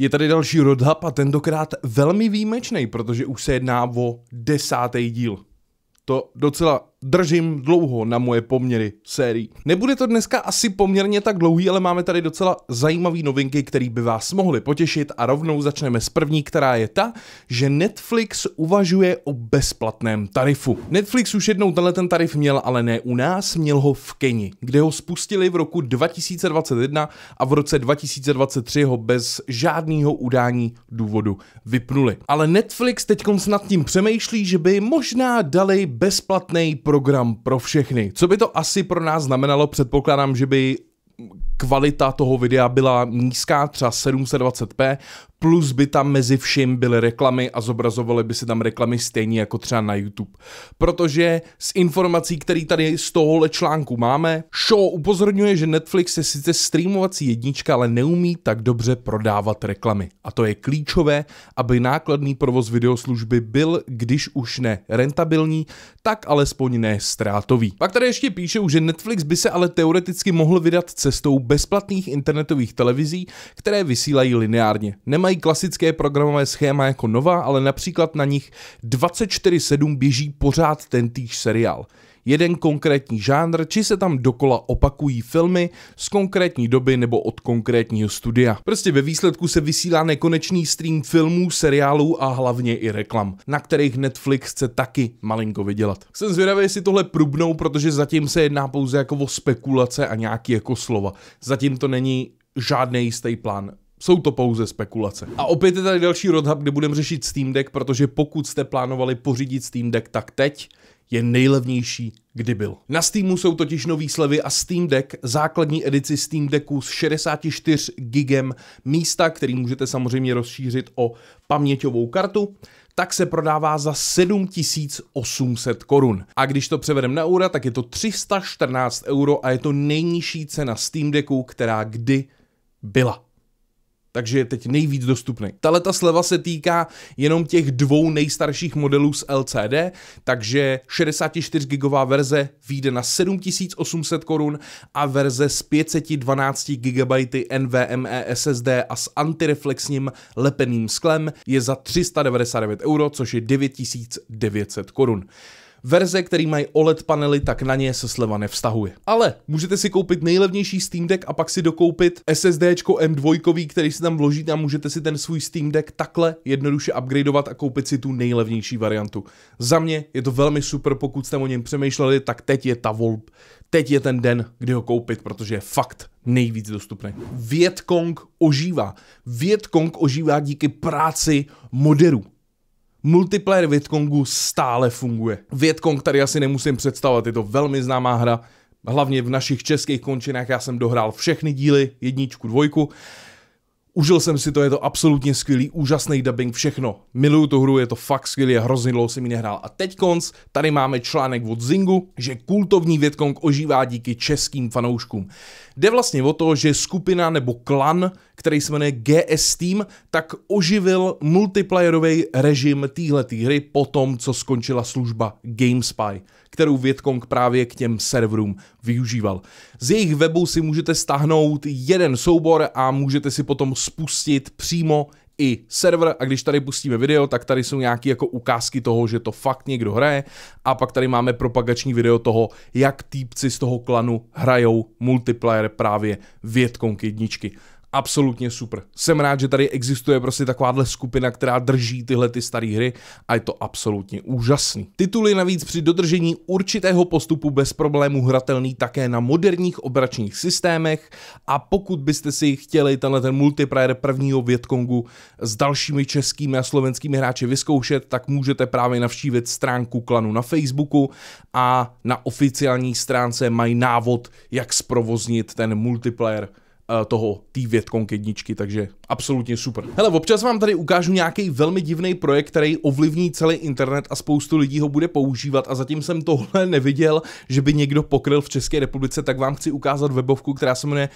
Je tady další rodhap a tentokrát velmi výjimečný, protože už se jedná o desátý díl. To docela držím dlouho na moje poměry sérií. Nebude to dneska asi poměrně tak dlouhý, ale máme tady docela zajímavé novinky, které by vás mohly potěšit a rovnou začneme s první, která je ta, že Netflix uvažuje o bezplatném tarifu. Netflix už jednou tenhle ten tarif měl, ale ne u nás, měl ho v Keni, kde ho spustili v roku 2021 a v roce 2023 ho bez žádného udání důvodu vypnuli. Ale Netflix teď snad tím přemýšlí, že by možná dali bezplatný program pro všechny. Co by to asi pro nás znamenalo? Předpokládám, že by kvalita toho videa byla nízká, třeba 720p, plus by tam mezi vším byly reklamy a zobrazovaly by se tam reklamy stejně jako třeba na YouTube. Protože z informací, které tady z tohohle článku máme, show upozorňuje, že Netflix je sice streamovací jednička, ale neumí tak dobře prodávat reklamy. A to je klíčové, aby nákladný provoz videoslužby byl, když už ne rentabilní, tak alespoň ne ztrátový. Pak tady ještě píše, že Netflix by se ale teoreticky mohl vydat cestou bezplatných internetových televizí, které vysílají lineárně. Nemají klasické programové schéma jako Nova, ale například na nich 24-7 běží pořád ten týž seriál jeden konkrétní žánr, či se tam dokola opakují filmy z konkrétní doby nebo od konkrétního studia. Prostě ve výsledku se vysílá nekonečný stream filmů, seriálů a hlavně i reklam, na kterých Netflix chce taky malinko vydělat. Jsem zvědavý, jestli tohle prubnou, protože zatím se jedná pouze jako o spekulace a nějaký jako slova. Zatím to není žádný jistý plán. Jsou to pouze spekulace. A opět je tady další roadhub, kde budeme řešit Steam Deck, protože pokud jste plánovali pořídit Steam Deck, tak teď je nejlevnější, kdy byl. Na Steamu jsou totiž nový slevy a Steam Deck, základní edici Steam Decku s 64 gigem místa, který můžete samozřejmě rozšířit o paměťovou kartu, tak se prodává za 7800 korun. A když to převedeme na eura, tak je to 314 euro a je to nejnižší cena Steam Decku, která kdy byla takže je teď nejvíc dostupný. Tahle ta sleva se týká jenom těch dvou nejstarších modelů s LCD, takže 64 gigová verze vyjde na 7800 korun a verze s 512 GB NVMe SSD a s antireflexním lepeným sklem je za 399 euro, což je 9900 korun. Verze, který mají OLED panely, tak na ně se sleva nevztahuje. Ale můžete si koupit nejlevnější Steam Deck a pak si dokoupit SSD M2, který si tam vložíte a můžete si ten svůj Steam Deck takhle jednoduše upgradeovat a koupit si tu nejlevnější variantu. Za mě je to velmi super, pokud jste o něm přemýšleli, tak teď je ta volb, teď je ten den, kdy ho koupit, protože je fakt nejvíc dostupný. Vietcong ožívá. Vietcong ožívá díky práci moderů. Multiplayer Vietkongu stále funguje. Vietkong tady asi nemusím představovat, je to velmi známá hra, hlavně v našich českých končinách, já jsem dohrál všechny díly, jedničku, dvojku. Užil jsem si to, je to absolutně skvělý, úžasný dubbing, všechno. Miluju tu hru, je to fakt skvělý, hrozně dlouho jsem ji nehrál. A teď konc, tady máme článek od Zingu, že kultovní Vietkong ožívá díky českým fanouškům. Jde vlastně o to, že skupina nebo klan který se jmenuje GS Team, tak oživil multiplayerový režim téhleté hry po tom, co skončila služba GameSpy, kterou Vietcong právě k těm serverům využíval. Z jejich webu si můžete stáhnout jeden soubor a můžete si potom spustit přímo i server a když tady pustíme video, tak tady jsou nějaké jako ukázky toho, že to fakt někdo hraje a pak tady máme propagační video toho, jak týpci z toho klanu hrajou multiplayer právě Vietcong jedničky absolutně super. Jsem rád, že tady existuje prostě takováhle skupina, která drží tyhle ty staré hry a je to absolutně úžasný. Tituly navíc při dodržení určitého postupu bez problémů hratelný také na moderních obračních systémech a pokud byste si chtěli tenhle ten multiplayer prvního Větkongu s dalšími českými a slovenskými hráči vyzkoušet, tak můžete právě navštívit stránku klanu na Facebooku a na oficiální stránce mají návod, jak zprovoznit ten multiplayer Eh, toho té Větkong jedničky, takže absolutně super. Hele, občas vám tady ukážu nějaký velmi divný projekt, který ovlivní celý internet a spoustu lidí ho bude používat a zatím jsem tohle neviděl, že by někdo pokryl v České republice, tak vám chci ukázat webovku, která se jmenuje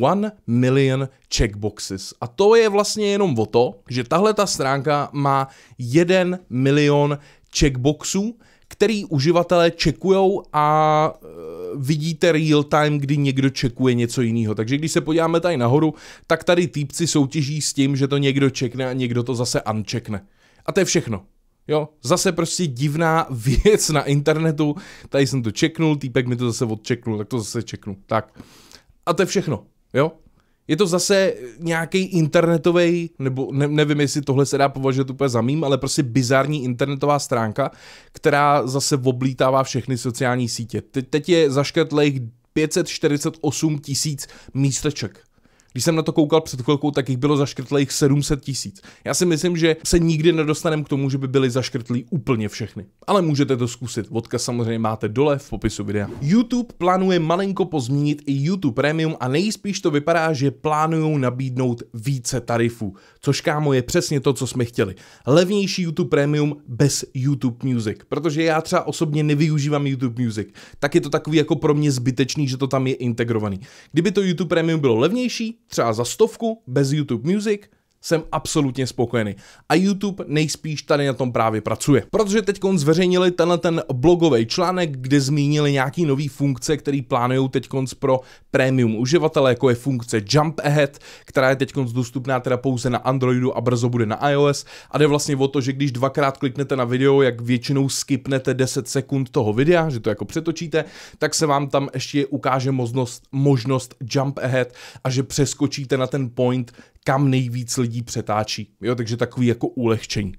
One Million Checkboxes. A to je vlastně jenom o to, že tahle ta stránka má 1 milion checkboxů, který uživatelé čekují a eh, vidíte real time, kdy někdo čekuje něco jiného. Takže když se podíváme tady nahoru, tak tady týpci soutěží s tím, že to někdo čekne a někdo to zase unčekne. A to je všechno. Jo, zase prostě divná věc na internetu. Tady jsem to čeknul, týpek mi to zase odčeknul, tak to zase čeknu. Tak. A to je všechno. Jo? Je to zase nějaký internetový, nebo ne, nevím, jestli tohle se dá považovat úplně za mým, ale prostě bizarní internetová stránka, která zase oblítává všechny sociální sítě. Te, teď je zaškrtlých 548 tisíc místeček když jsem na to koukal před chvilkou, tak jich bylo zaškrtlých 700 tisíc. Já si myslím, že se nikdy nedostaneme k tomu, že by byly zaškrtlí úplně všechny. Ale můžete to zkusit. Vodka samozřejmě máte dole v popisu videa. YouTube plánuje malinko pozměnit i YouTube Premium a nejspíš to vypadá, že plánují nabídnout více tarifů. Což kámo je přesně to, co jsme chtěli. Levnější YouTube Premium bez YouTube Music. Protože já třeba osobně nevyužívám YouTube Music. Tak je to takový jako pro mě zbytečný, že to tam je integrovaný. Kdyby to YouTube Premium bylo levnější, třeba za stovku bez YouTube Music jsem absolutně spokojený. A YouTube nejspíš tady na tom právě pracuje. Protože teď zveřejnili tenhle ten blogový článek, kde zmínili nějaký nový funkce, který plánují teď pro premium uživatele, jako je funkce Jump Ahead, která je teď dostupná teda pouze na Androidu a brzo bude na iOS. A jde vlastně o to, že když dvakrát kliknete na video, jak většinou skipnete 10 sekund toho videa, že to jako přetočíte, tak se vám tam ještě ukáže možnost, možnost Jump Ahead a že přeskočíte na ten point, kam nejvíc lidí přetáčí. Jo, takže takový jako ulehčení.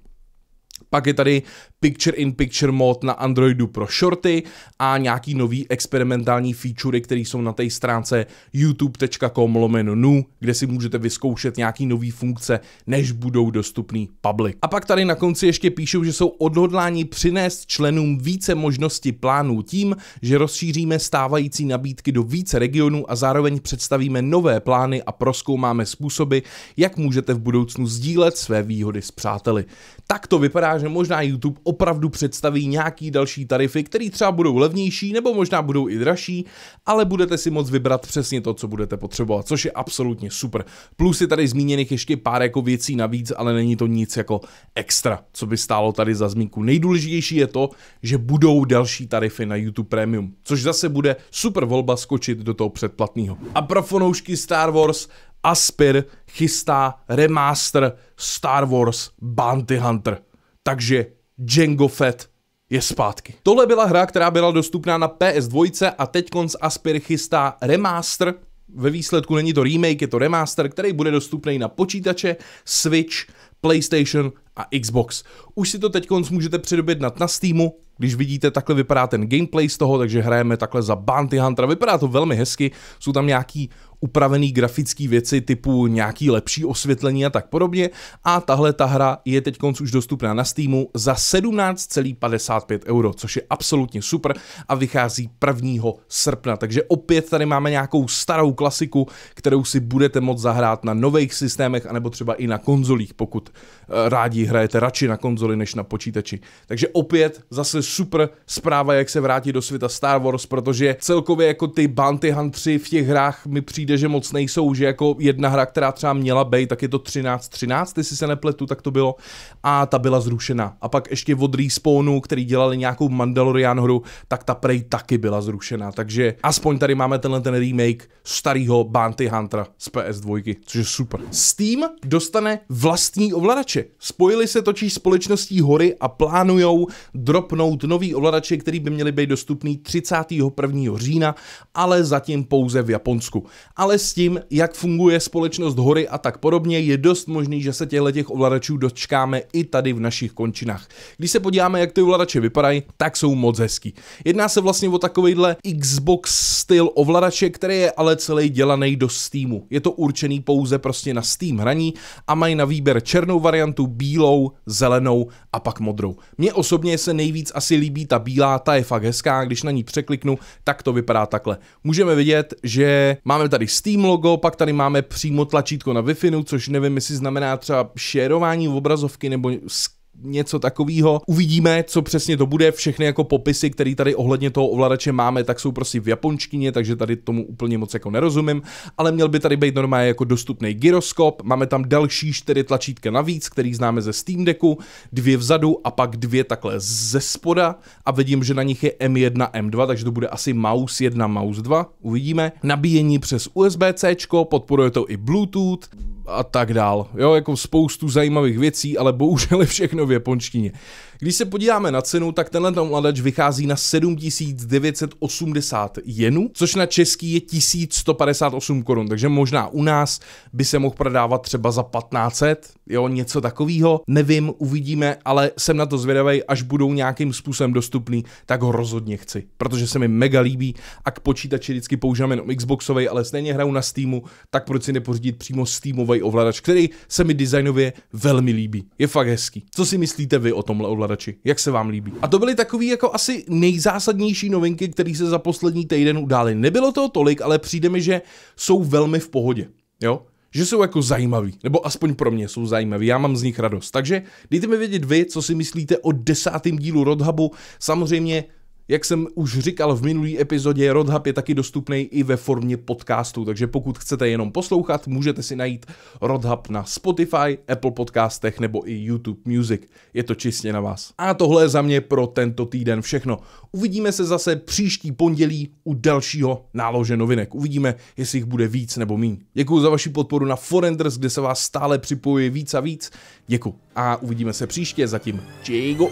Pak je tady Picture in Picture mod na Androidu pro shorty a nějaký nový experimentální featurey, které jsou na té stránce youtube.com lomeno nu, kde si můžete vyzkoušet nějaký nový funkce, než budou dostupný public. A pak tady na konci ještě píšou, že jsou odhodláni přinést členům více možnosti plánů tím, že rozšíříme stávající nabídky do více regionů a zároveň představíme nové plány a proskoumáme způsoby, jak můžete v budoucnu sdílet své výhody s přáteli. Tak to vypadá, že možná YouTube opravdu představí nějaký další tarify, které třeba budou levnější nebo možná budou i dražší, ale budete si moc vybrat přesně to, co budete potřebovat, což je absolutně super. Plus je tady zmíněných ještě pár jako věcí navíc, ale není to nic jako extra, co by stálo tady za zmínku. Nejdůležitější je to, že budou další tarify na YouTube Premium, což zase bude super volba skočit do toho předplatného. A pro fonoušky Star Wars Aspir chystá remaster Star Wars Bounty Hunter takže Django Fett je zpátky. Tohle byla hra, která byla dostupná na PS2 a teď z Aspir chystá remaster, ve výsledku není to remake, je to remaster, který bude dostupný na počítače, Switch, PlayStation a Xbox. Už si to teď můžete předobět na Steamu když vidíte, takhle vypadá ten gameplay z toho, takže hrajeme takhle za Bounty Hunter, Vypadá to velmi hezky, jsou tam nějaký upravený grafický věci typu nějaký lepší osvětlení a tak podobně. A tahle ta hra je teď už dostupná na Steamu za 17,55 euro, což je absolutně super a vychází 1. srpna. Takže opět tady máme nějakou starou klasiku, kterou si budete moc zahrát na nových systémech anebo třeba i na konzolích, pokud eh, rádi hrajete radši na konzoli než na počítači. Takže opět zase super zpráva, jak se vrátí do světa Star Wars, protože celkově jako ty Bounty Huntři v těch hrách mi přijde, že moc nejsou, že jako jedna hra, která třeba měla být, tak je to 13-13, jestli se nepletu, tak to bylo a ta byla zrušena. A pak ještě od Respawnu, který dělali nějakou Mandalorian hru, tak ta prej taky byla zrušena, takže aspoň tady máme tenhle ten remake starého Bounty Huntera z PS2, což je super. Steam dostane vlastní ovladače. Spojili se točí společností Hory a plánujou dropnout nabídnout nový ovladače, který by měly být dostupný 31. října, ale zatím pouze v Japonsku. Ale s tím, jak funguje společnost hory a tak podobně, je dost možný, že se těchto těch ovladačů dočkáme i tady v našich končinách. Když se podíváme, jak ty ovladače vypadají, tak jsou moc hezký. Jedná se vlastně o takovýhle Xbox styl ovladače, který je ale celý dělaný do Steamu. Je to určený pouze prostě na Steam hraní a mají na výběr černou variantu, bílou, zelenou a pak modrou. Mně osobně se nejvíc a asi líbí, ta bílá, ta je fakt hezká, když na ní překliknu, tak to vypadá takhle. Můžeme vidět, že máme tady Steam logo, pak tady máme přímo tlačítko na Wi-Fi, což nevím, jestli znamená třeba šerování obrazovky nebo něco takového. Uvidíme, co přesně to bude. Všechny jako popisy, které tady ohledně toho ovladače máme, tak jsou prostě v japonštině, takže tady tomu úplně moc jako nerozumím, ale měl by tady být normálně jako dostupný gyroskop. Máme tam další čtyři tlačítka navíc, který známe ze Steam Decku, dvě vzadu a pak dvě takhle ze spoda a vidím, že na nich je M1, M2, takže to bude asi mouse 1, mouse 2, uvidíme. Nabíjení přes USB-C, podporuje to i Bluetooth, a tak dál. Jo, jako spoustu zajímavých věcí, ale bohužel je všechno v japonštině. Když se podíváme na cenu, tak tenhle ovladač vychází na 7980 jenů, což na český je 1158 korun, takže možná u nás by se mohl prodávat třeba za 1500, jo, něco takového, nevím, uvidíme, ale jsem na to zvědavý, až budou nějakým způsobem dostupný, tak ho rozhodně chci, protože se mi mega líbí a k počítači vždycky používám jenom Xboxový, ale stejně hraju na Steamu, tak proč si nepořídit přímo Steamový ovladač, který se mi designově velmi líbí. Je fakt hezký. Co si myslíte vy o tomhle ovladači? Jak se vám líbí? A to byly takové jako asi nejzásadnější novinky, které se za poslední týden udály. Nebylo toho tolik, ale přijde mi, že jsou velmi v pohodě. Jo? že jsou jako zajímavý, nebo aspoň pro mě jsou zajímavý, já mám z nich radost. Takže dejte mi vědět vy, co si myslíte o desátém dílu Rodhubu, samozřejmě jak jsem už říkal v minulý epizodě, Rodhub je taky dostupný i ve formě podcastu, takže pokud chcete jenom poslouchat, můžete si najít Rodhub na Spotify, Apple podcastech nebo i YouTube Music. Je to čistě na vás. A tohle je za mě pro tento týden všechno. Uvidíme se zase příští pondělí u dalšího nálože novinek. Uvidíme, jestli jich bude víc nebo méně. Děkuji za vaši podporu na Forenders, kde se vás stále připojuje víc a víc. Děkuji a uvidíme se příště. Zatím, čigo.